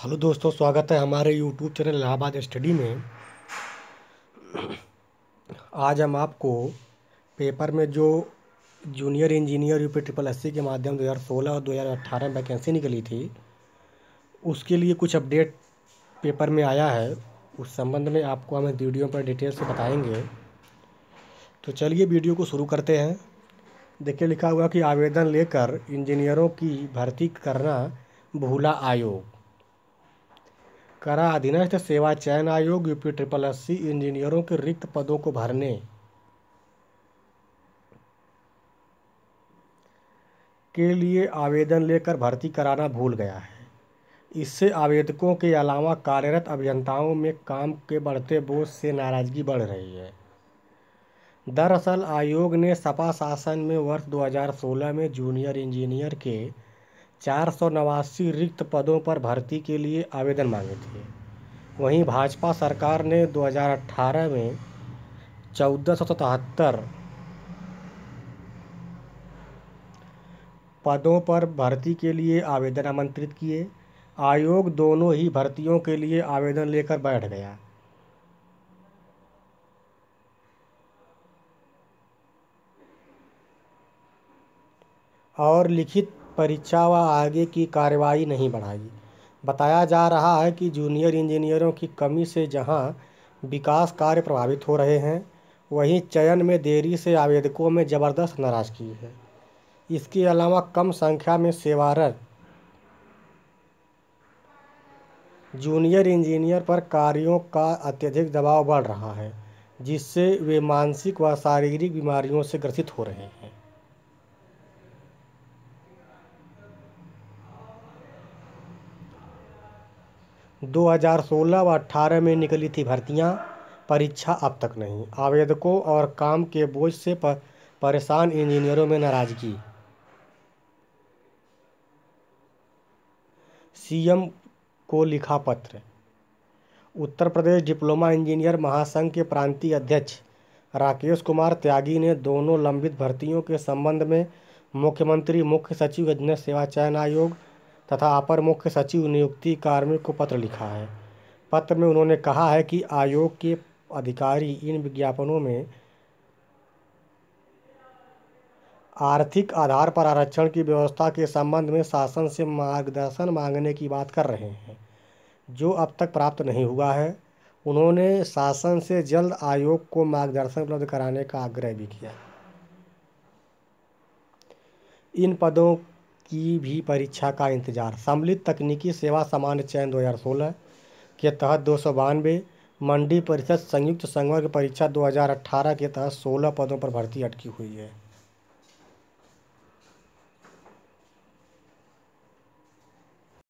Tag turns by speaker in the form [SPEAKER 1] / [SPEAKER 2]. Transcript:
[SPEAKER 1] hello दोस्तों स्वागत है हमारे यूट्यूब चैनल इलाहाबाद स्टडी में आज हम आपको पेपर में जो जूनियर इंजीनियर यूपी ट्रिपल अस्सी के माध्यम 2016 और 2018 में वैकेंसी निकली थी उसके लिए कुछ अपडेट पेपर में आया है उस संबंध में आपको हम वीडियो पर डिटेल से बताएंगे तो चलिए वीडियो को शुरू करते हैं देखिए लिखा हुआ कि आवेदन लेकर इंजीनियरों की भर्ती करना भूला आयोग करा अधीनस्थ सेवा चयन आयोग यूपी ट्रिपल एस सी इंजीनियरों के रिक्त पदों को भरने के लिए आवेदन लेकर भर्ती कराना भूल गया है इससे आवेदकों के अलावा कार्यरत अभियंताओं में काम के बढ़ते बोझ से नाराजगी बढ़ रही है दरअसल आयोग ने सपा शासन में वर्ष 2016 में जूनियर इंजीनियर के चार सौ नवासी रिक्त पदों पर भर्ती के लिए आवेदन मांगे थे वहीं भाजपा सरकार ने 2018 में चौदह पदों पर भर्ती के लिए आवेदन आमंत्रित किए आयोग दोनों ही भर्तियों के लिए आवेदन लेकर बैठ गया और लिखित परीक्षा व आगे की कार्रवाई नहीं बढ़ाई बताया जा रहा है कि जूनियर इंजीनियरों की कमी से जहां विकास कार्य प्रभावित हो रहे हैं वहीं चयन में देरी से आवेदकों में ज़बरदस्त नाराज़गी है इसके अलावा कम संख्या में सेवारत जूनियर इंजीनियर पर कार्यों का अत्यधिक दबाव बढ़ रहा है जिससे वे मानसिक व शारीरिक बीमारियों से ग्रसित हो रहे हैं 2016 व 18 में निकली थी भर्तियां परीक्षा अब तक नहीं आवेदकों और काम के बोझ से परेशान इंजीनियरों में नाराजगी सीएम को लिखा पत्र उत्तर प्रदेश डिप्लोमा इंजीनियर महासंघ के प्रांतीय अध्यक्ष राकेश कुमार त्यागी ने दोनों लंबित भर्तियों के संबंध में मुख्यमंत्री मुख्य सचिव अजन सेवा चयन आयोग तथा अपर मुख्य सचिव नियुक्ति कार्मिक को पत्र लिखा है पत्र में उन्होंने कहा है कि आयोग के अधिकारी इन विज्ञापनों में आर्थिक आधार पर आरक्षण की व्यवस्था के संबंध में शासन से मार्गदर्शन मांगने की बात कर रहे हैं जो अब तक प्राप्त नहीं हुआ है उन्होंने शासन से जल्द आयोग को मार्गदर्शन उपलब्ध कराने का आग्रह भी किया इन पदों की भी परीक्षा का इंतजार सम्मिलित तकनीकी सेवा सामान्य चयन 2016 के तहत दो सौ बानवे मंडी परिषद संयुक्त संवर्ग परीक्षा 2018 के तहत सोलह पदों पर भर्ती अटकी हुई है